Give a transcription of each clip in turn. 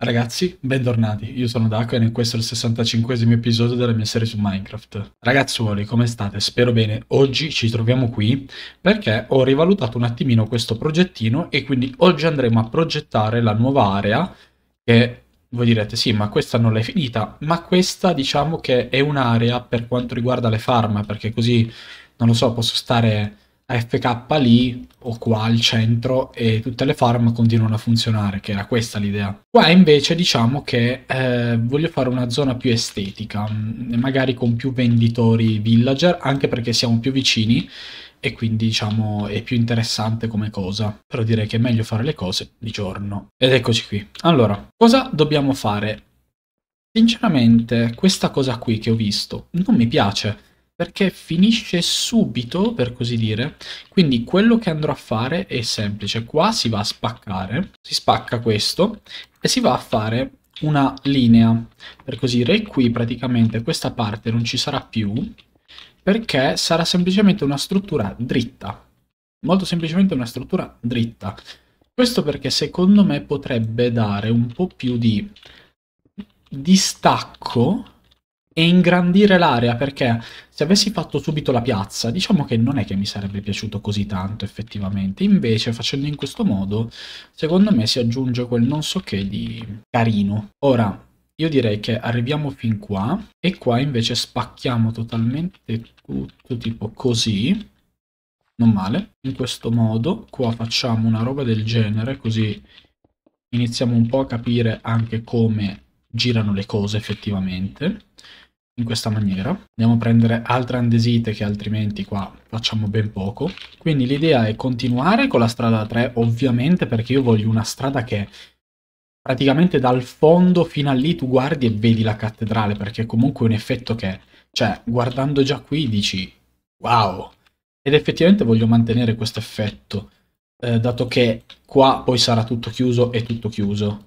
Ragazzi, bentornati, io sono Daken e questo è il 65 episodio della mia serie su Minecraft. Ragazzuoli, come state? Spero bene. Oggi ci troviamo qui perché ho rivalutato un attimino questo progettino e quindi oggi andremo a progettare la nuova area che voi direte sì, ma questa non l'hai finita, ma questa diciamo che è un'area per quanto riguarda le farm perché così, non lo so, posso stare AFK lì o qua al centro e tutte le farm continuano a funzionare, che era questa l'idea. Qua invece diciamo che eh, voglio fare una zona più estetica, mm, magari con più venditori villager, anche perché siamo più vicini e quindi diciamo è più interessante come cosa. Però direi che è meglio fare le cose di giorno. Ed eccoci qui. Allora, cosa dobbiamo fare? Sinceramente questa cosa qui che ho visto non mi piace perché finisce subito, per così dire. Quindi quello che andrò a fare è semplice. Qua si va a spaccare, si spacca questo e si va a fare una linea, per così dire. E qui praticamente questa parte non ci sarà più perché sarà semplicemente una struttura dritta. Molto semplicemente una struttura dritta. Questo perché secondo me potrebbe dare un po' più di distacco e ingrandire l'area perché se avessi fatto subito la piazza diciamo che non è che mi sarebbe piaciuto così tanto effettivamente invece facendo in questo modo secondo me si aggiunge quel non so che di carino ora io direi che arriviamo fin qua e qua invece spacchiamo totalmente tutto tipo così non male in questo modo qua facciamo una roba del genere così iniziamo un po' a capire anche come girano le cose effettivamente in questa maniera. Andiamo a prendere altre andesite che altrimenti qua facciamo ben poco. Quindi l'idea è continuare con la strada 3 ovviamente perché io voglio una strada che praticamente dal fondo fino a lì tu guardi e vedi la cattedrale perché comunque è un effetto che, cioè guardando già qui dici wow ed effettivamente voglio mantenere questo effetto eh, dato che qua poi sarà tutto chiuso e tutto chiuso.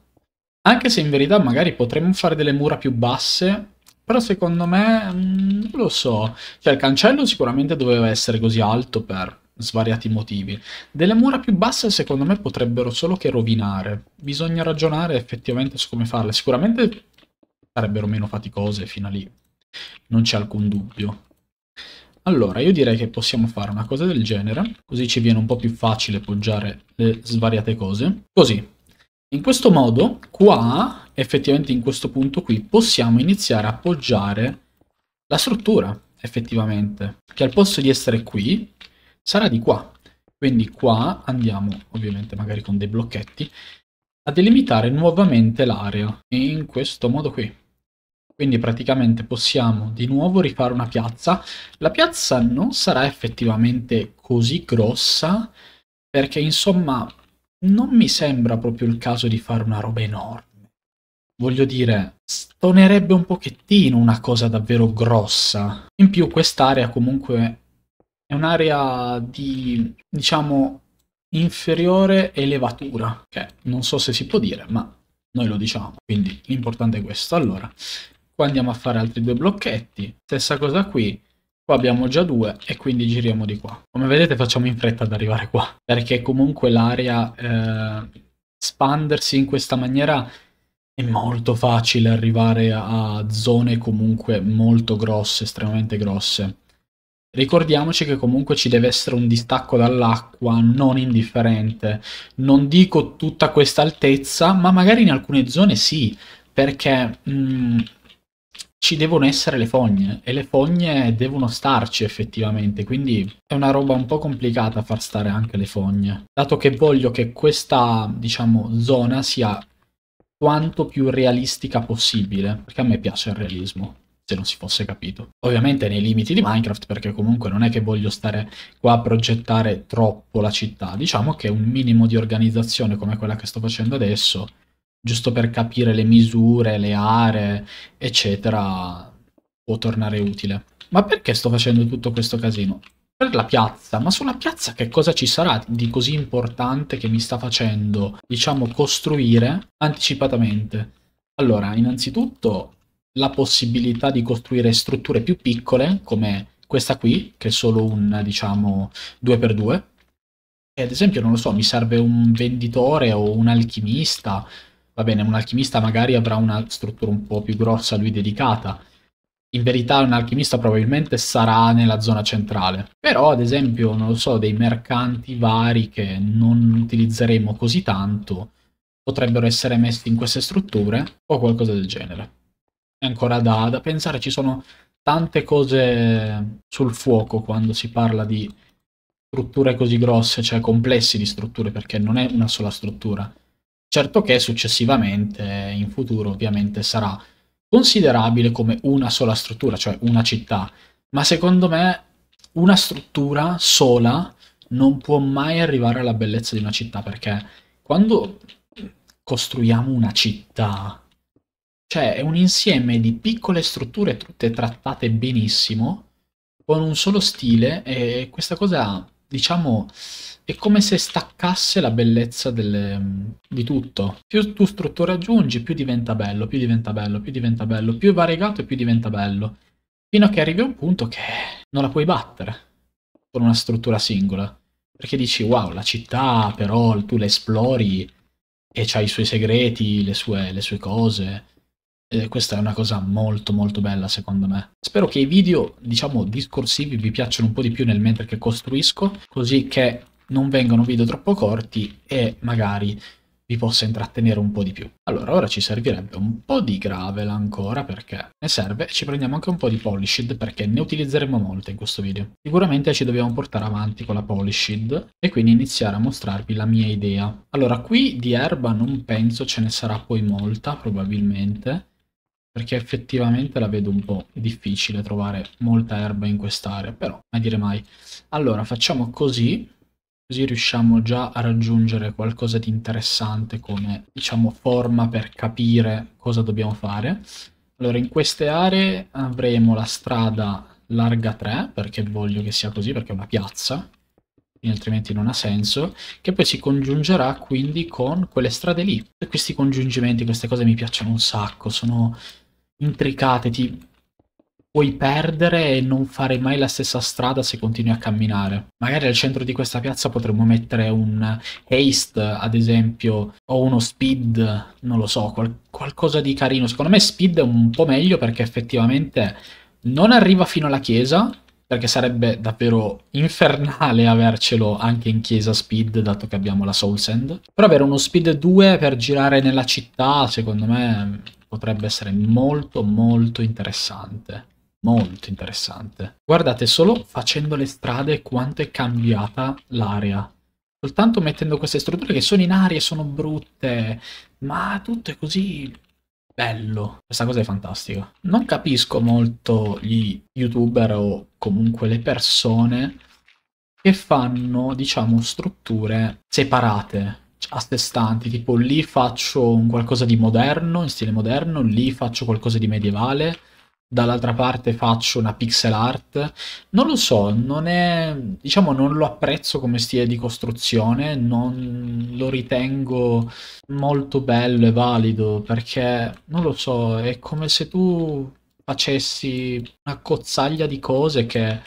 Anche se in verità magari potremmo fare delle mura più basse però secondo me, mm, non lo so. Cioè, il cancello sicuramente doveva essere così alto per svariati motivi. Delle mura più basse secondo me potrebbero solo che rovinare. Bisogna ragionare effettivamente su come farle. Sicuramente sarebbero meno faticose fino a lì. Non c'è alcun dubbio. Allora, io direi che possiamo fare una cosa del genere, così ci viene un po' più facile poggiare le svariate cose. Così. In questo modo, qua effettivamente in questo punto qui possiamo iniziare a appoggiare la struttura effettivamente che al posto di essere qui sarà di qua quindi qua andiamo ovviamente magari con dei blocchetti a delimitare nuovamente l'area in questo modo qui quindi praticamente possiamo di nuovo rifare una piazza la piazza non sarà effettivamente così grossa perché insomma non mi sembra proprio il caso di fare una roba enorme voglio dire, stonerebbe un pochettino una cosa davvero grossa. In più quest'area comunque è un'area di, diciamo, inferiore elevatura, che non so se si può dire, ma noi lo diciamo, quindi l'importante è questo. Allora, qua andiamo a fare altri due blocchetti, stessa cosa qui, qua abbiamo già due e quindi giriamo di qua. Come vedete facciamo in fretta ad arrivare qua, perché comunque l'area eh, espandersi in questa maniera è molto facile arrivare a zone comunque molto grosse, estremamente grosse. Ricordiamoci che comunque ci deve essere un distacco dall'acqua non indifferente. Non dico tutta questa altezza, ma magari in alcune zone sì, perché mh, mm, ci devono essere le fogne e le fogne devono starci effettivamente, quindi è una roba un po' complicata far stare anche le fogne. Dato che voglio che questa, diciamo, zona sia quanto più realistica possibile, perché a me piace il realismo se non si fosse capito. Ovviamente nei limiti di Minecraft, perché comunque non è che voglio stare qua a progettare troppo la città, diciamo che un minimo di organizzazione come quella che sto facendo adesso, giusto per capire le misure, le aree, eccetera, può tornare utile. Ma perché sto facendo tutto questo casino? per la piazza, ma sulla piazza che cosa ci sarà di così importante che mi sta facendo, diciamo, costruire anticipatamente? Allora, innanzitutto la possibilità di costruire strutture più piccole, come questa qui, che è solo un, diciamo, 2x2. E ad esempio, non lo so, mi serve un venditore o un alchimista, va bene, un alchimista magari avrà una struttura un po' più grossa a lui dedicata, in verità un alchimista probabilmente sarà nella zona centrale. Però, ad esempio, non lo so, dei mercanti vari che non utilizzeremo così tanto potrebbero essere messi in queste strutture o qualcosa del genere. È ancora da, da pensare, ci sono tante cose sul fuoco quando si parla di strutture così grosse, cioè complessi di strutture, perché non è una sola struttura. Certo che successivamente, in futuro, ovviamente sarà considerabile come una sola struttura, cioè una città, ma secondo me una struttura sola non può mai arrivare alla bellezza di una città perché quando costruiamo una città, cioè è un insieme di piccole strutture tutte trattate benissimo con un solo stile e questa cosa diciamo, è come se staccasse la bellezza delle, di tutto. Più tu strutture aggiungi, più diventa bello, più diventa bello, più diventa bello, più variegato e più diventa bello. Fino a che arrivi a un punto che non la puoi battere con una struttura singola. Perché dici, wow, la città però tu la esplori e c'ha i suoi segreti, le sue, le sue cose e questa è una cosa molto molto bella secondo me. Spero che i video, diciamo, discorsivi vi piacciono un po' di più nel mentre che costruisco, così che non vengano video troppo corti e magari vi possa intrattenere un po' di più. Allora, ora ci servirebbe un po' di gravel ancora perché ne serve ci prendiamo anche un po' di polished perché ne utilizzeremo molte in questo video. Sicuramente ci dobbiamo portare avanti con la polished e quindi iniziare a mostrarvi la mia idea. Allora, qui di erba non penso ce ne sarà poi molta, probabilmente, perché effettivamente la vedo un po' difficile trovare molta erba in quest'area, però mai dire mai. Allora, facciamo così, così riusciamo già a raggiungere qualcosa di interessante come, diciamo, forma per capire cosa dobbiamo fare. Allora, in queste aree avremo la strada larga 3, perché voglio che sia così, perché è una piazza, altrimenti non ha senso, che poi si congiungerà quindi con quelle strade lì. E questi congiungimenti, queste cose mi piacciono un sacco, sono intricate, ti puoi perdere e non fare mai la stessa strada se continui a camminare. Magari al centro di questa piazza potremmo mettere un haste, ad esempio, o uno speed, non lo so, qual qualcosa di carino. Secondo me speed è un po' meglio perché effettivamente non arriva fino alla chiesa, perché sarebbe davvero infernale avercelo anche in chiesa speed, dato che abbiamo la Soul Sand. Però avere uno speed 2 per girare nella città, secondo me potrebbe essere molto molto interessante. Molto interessante. Guardate solo facendo le strade quanto è cambiata l'area. Soltanto mettendo queste strutture che sono in aria sono brutte, ma tutto è così bello. Questa cosa è fantastica. Non capisco molto gli youtuber o comunque le persone che fanno, diciamo, strutture separate a sé stanti, tipo lì faccio un qualcosa di moderno, in stile moderno, lì faccio qualcosa di medievale, dall'altra parte faccio una pixel art. Non lo so, non è, diciamo, non lo apprezzo come stile di costruzione, non lo ritengo molto bello e valido perché non lo so, è come se tu facessi una cozzaglia di cose che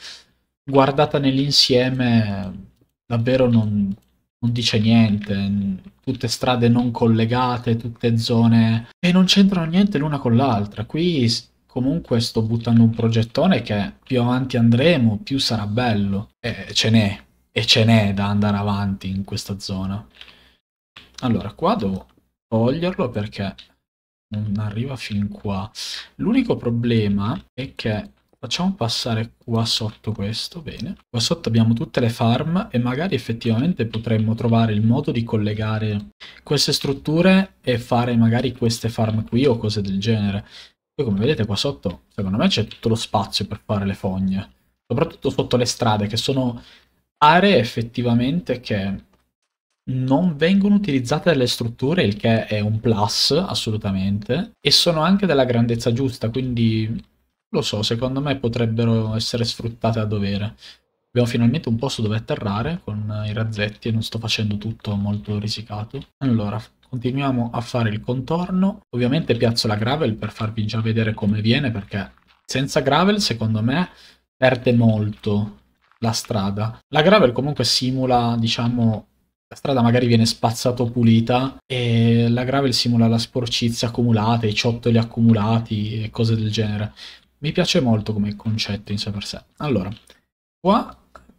guardata nell'insieme davvero non non dice niente, tutte strade non collegate, tutte zone e non c'entrano niente l'una con l'altra. Qui comunque sto buttando un progettone che più avanti andremo, più sarà bello. E ce n'è, e ce n'è da andare avanti in questa zona. Allora, qua devo toglierlo perché non arriva fin qua. L'unico problema è che Facciamo passare qua sotto questo, bene. Qua sotto abbiamo tutte le farm e magari effettivamente potremmo trovare il modo di collegare queste strutture e fare magari queste farm qui o cose del genere. Poi come vedete qua sotto, secondo me c'è tutto lo spazio per fare le fogne. Soprattutto sotto le strade, che sono aree effettivamente che non vengono utilizzate dalle strutture, il che è un plus assolutamente, e sono anche della grandezza giusta, quindi lo so, secondo me potrebbero essere sfruttate a dovere. Abbiamo finalmente un posto dove atterrare con i razzetti e non sto facendo tutto molto risicato. Allora, continuiamo a fare il contorno. Ovviamente piazzo la gravel per farvi già vedere come viene perché senza gravel secondo me perde molto la strada. La gravel comunque simula, diciamo, la strada magari viene spazzato pulita e la gravel simula la sporcizia accumulata, i ciottoli accumulati e cose del genere. Mi piace molto come concetto in sé per sé. Allora, qua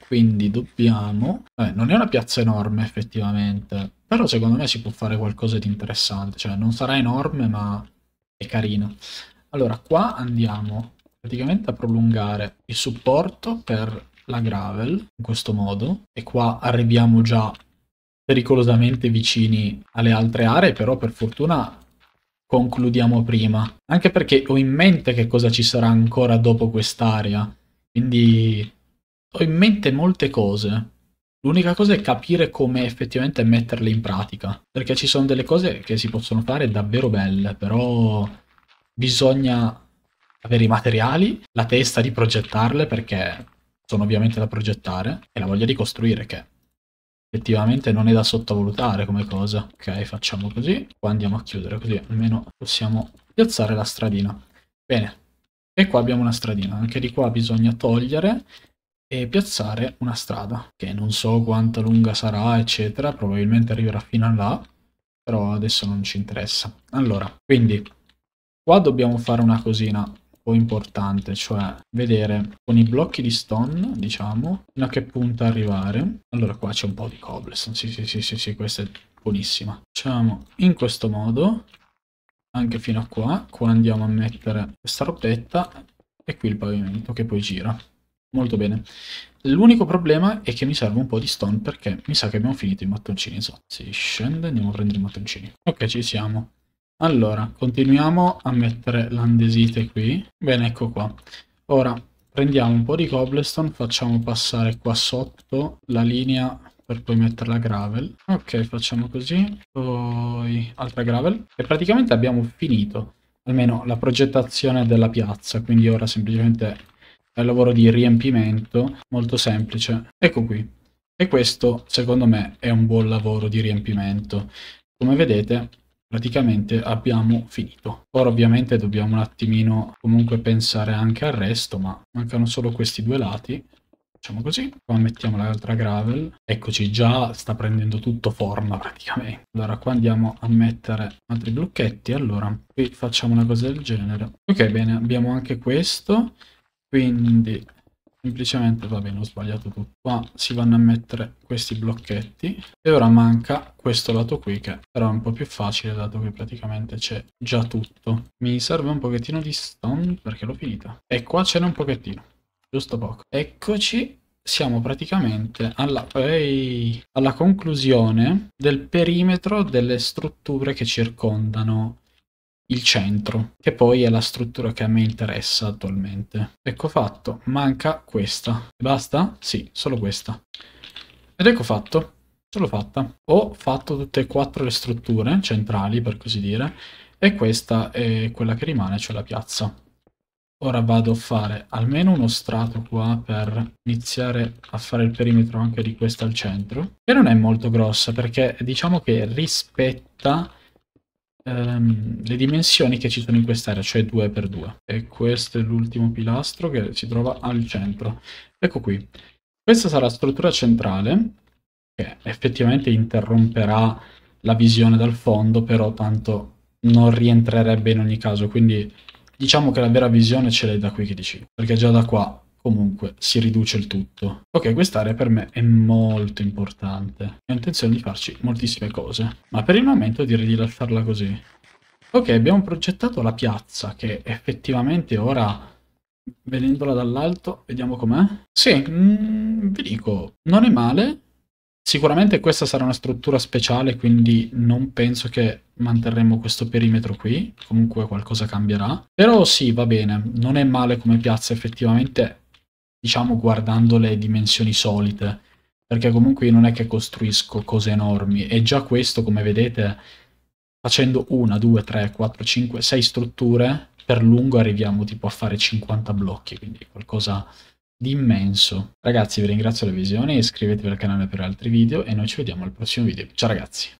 quindi dobbiamo... Vabbè, non è una piazza enorme effettivamente, però secondo me si può fare qualcosa di interessante. Cioè, non sarà enorme, ma è carino. Allora, qua andiamo praticamente a prolungare il supporto per la gravel in questo modo e qua arriviamo già pericolosamente vicini alle altre aree però per fortuna concludiamo prima, anche perché ho in mente che cosa ci sarà ancora dopo quest'area, quindi ho in mente molte cose. L'unica cosa è capire come effettivamente metterle in pratica, perché ci sono delle cose che si possono fare davvero belle, però bisogna avere i materiali, la testa di progettarle perché sono ovviamente da progettare e la voglia di costruire che effettivamente non è da sottovalutare come cosa. Ok, facciamo così, qua andiamo a chiudere, così almeno possiamo piazzare la stradina. Bene, e qua abbiamo una stradina, anche di qua bisogna togliere e piazzare una strada, che non so quanto lunga sarà, eccetera, probabilmente arriverà fino a là, però adesso non ci interessa. Allora, quindi, qua dobbiamo fare una cosina importante, cioè vedere con i blocchi di stone, diciamo, fino a che punto arrivare. Allora qua c'è un po' di cobblestone, sì sì sì sì, sì questa è buonissima. Facciamo in questo modo, anche fino a qua, qua andiamo a mettere questa robetta e qui il pavimento che poi gira. Molto bene. L'unico problema è che mi serve un po' di stone perché mi sa che abbiamo finito i mattoncini. So, si scende, andiamo a prendere i mattoncini. Ok, ci siamo. Allora, continuiamo a mettere l'andesite qui. Bene, ecco qua. Ora, prendiamo un po' di cobblestone, facciamo passare qua sotto la linea per poi metterla gravel. Ok, facciamo così. Poi altra gravel. E praticamente abbiamo finito, almeno la progettazione della piazza. Quindi ora semplicemente è il lavoro di riempimento, molto semplice. Ecco qui. E questo, secondo me, è un buon lavoro di riempimento. Come vedete, praticamente abbiamo finito. Ora ovviamente dobbiamo un attimino comunque pensare anche al resto, ma mancano solo questi due lati. Facciamo così, qua mettiamo l'altra gravel, eccoci già sta prendendo tutto forma praticamente. Allora qua andiamo a mettere altri blocchetti, allora qui facciamo una cosa del genere. Ok bene, abbiamo anche questo, quindi semplicemente va bene ho sbagliato tutto qua si vanno a mettere questi blocchetti e ora manca questo lato qui che sarà un po' più facile dato che praticamente c'è già tutto mi serve un pochettino di stone perché l'ho finita e qua ce n'è un pochettino giusto poco eccoci siamo praticamente alla, alla conclusione del perimetro delle strutture che circondano il centro, che poi è la struttura che a me interessa attualmente. Ecco fatto, manca questa. Basta? Sì, solo questa. Ed ecco fatto, l'ho fatta. Ho fatto tutte e quattro le strutture centrali, per così dire, e questa è quella che rimane, cioè la piazza. Ora vado a fare almeno uno strato qua per iniziare a fare il perimetro anche di questa al centro, che non è molto grossa perché diciamo che rispetta ehm, le dimensioni che ci sono in quest'area, cioè 2x2. E questo è l'ultimo pilastro che si trova al centro. Ecco qui. Questa sarà la struttura centrale, che effettivamente interromperà la visione dal fondo, però tanto non rientrerebbe in ogni caso, quindi diciamo che la vera visione ce l'hai da qui che dici, perché già da qua comunque si riduce il tutto. Ok, quest'area per me è molto importante. Ho intenzione di farci moltissime cose, ma per il momento direi di lasciarla così. Ok, abbiamo progettato la piazza, che effettivamente ora, vedendola dall'alto, vediamo com'è. Sì, mm, vi dico, non è male. Sicuramente questa sarà una struttura speciale, quindi non penso che manterremo questo perimetro qui. Comunque qualcosa cambierà. Però sì, va bene, non è male come piazza, effettivamente diciamo guardando le dimensioni solite, perché comunque io non è che costruisco cose enormi e già questo, come vedete, facendo una, due, tre, quattro, cinque, sei strutture, per lungo arriviamo tipo a fare 50 blocchi, quindi qualcosa di immenso. Ragazzi vi ringrazio della visione, iscrivetevi al canale per altri video e noi ci vediamo al prossimo video. Ciao ragazzi!